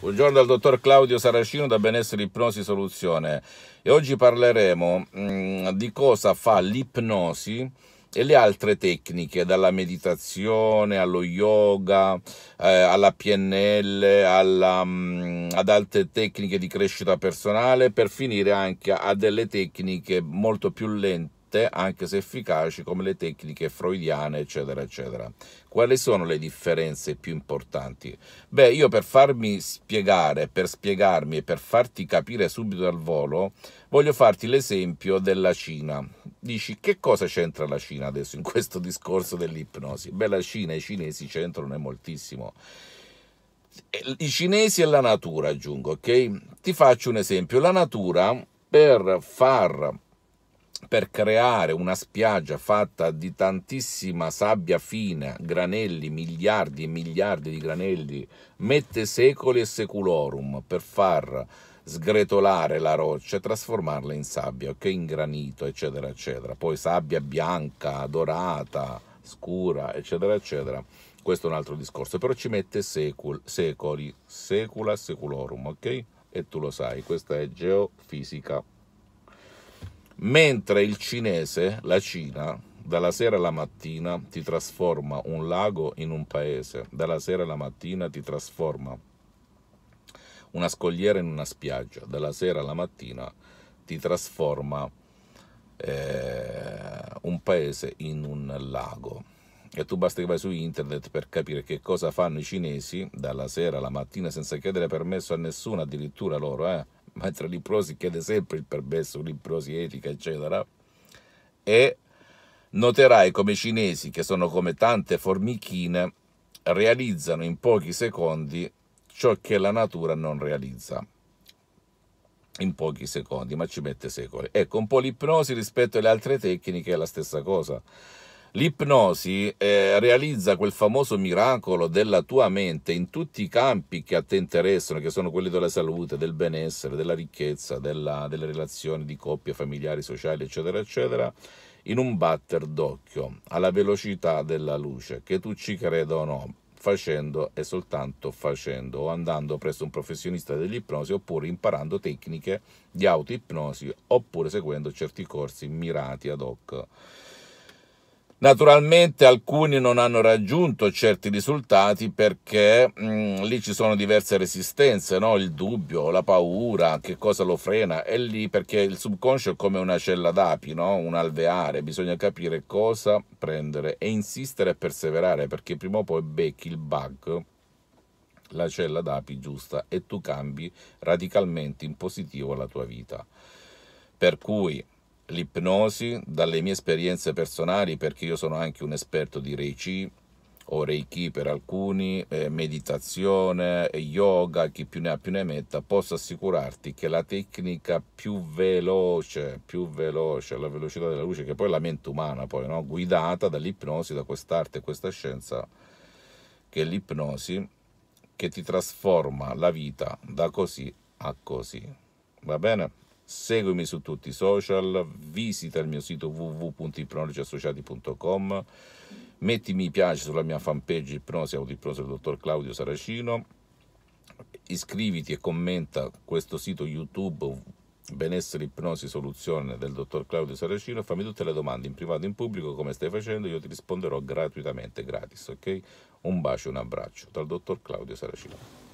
Buongiorno dal dottor Claudio Saracino da Benessere Ipnosi Soluzione e oggi parleremo mh, mm, di cosa fa l'ipnosi e le altre tecniche, dalla meditazione allo yoga, eh, alla PNL, alla, mh, mm, ad altre tecniche di crescita personale, per finire anche a delle tecniche molto più lente esatte, anche se efficaci, come le tecniche freudiane, eccetera, eccetera. Quali sono le differenze più importanti? Beh, io per farmi spiegare, per spiegarmi e per farti capire subito al volo, voglio farti l'esempio della Cina. Dici, che cosa c'entra la Cina adesso in questo discorso dell'ipnosi? Beh, la Cina e i cinesi c'entrano e moltissimo i cinesi e la natura, aggiungo, ok? Ti faccio un esempio. La natura, per far per creare una spiaggia fatta di tantissima sabbia fina, granelli, miliardi e miliardi di granelli, mette secoli e seculorum per far sgretolare la roccia e trasformarla in sabbia, che in granito, eccetera, eccetera. Poi sabbia bianca, dorata, scura, eccetera, eccetera. Questo è un altro discorso, però ci mette secol, secoli, secula, seculorum, ok? E tu lo sai, questa è geofisica mentre il cinese, la Cina, dalla sera alla mattina ti trasforma un lago in un paese, dalla sera alla mattina ti trasforma una scogliera in una spiaggia, dalla sera alla mattina ti trasforma eh, un paese in un lago. E tu basta che vai su internet per capire che cosa fanno i cinesi dalla sera alla mattina senza chiedere permesso a nessuno, addirittura loro, eh mentre tra l'ipnosi chiede sempre il permesso, l'ipnosi etica, eccetera, e noterai come i cinesi, che sono come tante formichine, realizzano in pochi secondi ciò che la natura non realizza in pochi secondi, ma ci mette secoli. Ecco, un po' l'ipnosi rispetto alle altre tecniche è la stessa cosa. L'ipnosi eh, realizza quel famoso miracolo della tua mente in tutti i campi che a te interessano, che sono quelli della salute, del benessere, della ricchezza, della, delle relazioni di coppia, familiari, sociali, eccetera, eccetera, in un batter d'occhio, alla velocità della luce, che tu ci creda o no, facendo e soltanto facendo, o andando presso un professionista dell'ipnosi, oppure imparando tecniche di autoipnosi, oppure seguendo certi corsi mirati ad hoc. Naturalmente alcuni non hanno raggiunto certi risultati perché mh, mm, lì ci sono diverse resistenze, no? il dubbio, la paura, che cosa lo frena, è lì perché il subconscio è come una cella d'api, no? un alveare, bisogna capire cosa prendere e insistere e perseverare perché prima o poi becchi il bug la cella d'api giusta e tu cambi radicalmente in positivo la tua vita. Per cui l'ipnosi dalle mie esperienze personali, perché io sono anche un esperto di Reiki o Reiki per alcuni, eh, meditazione, yoga, chi più ne ha più ne metta, posso assicurarti che la tecnica più veloce, più veloce, la velocità della luce, che poi è la mente umana, poi, no? guidata dall'ipnosi, da quest'arte e questa scienza, che è l'ipnosi, che ti trasforma la vita da così a così. Va bene? Seguimi su tutti i social, visita il mio sito www.ipronologiassociati.com, metti mi piace sulla mia fanpage Ipnosi Audipnosi del dottor Claudio Saracino, iscriviti e commenta questo sito YouTube benessere ipnosi soluzione del dottor Claudio Saracino fammi tutte le domande in privato e in pubblico come stai facendo io ti risponderò gratuitamente gratis ok un bacio un abbraccio dal dottor Claudio Saracino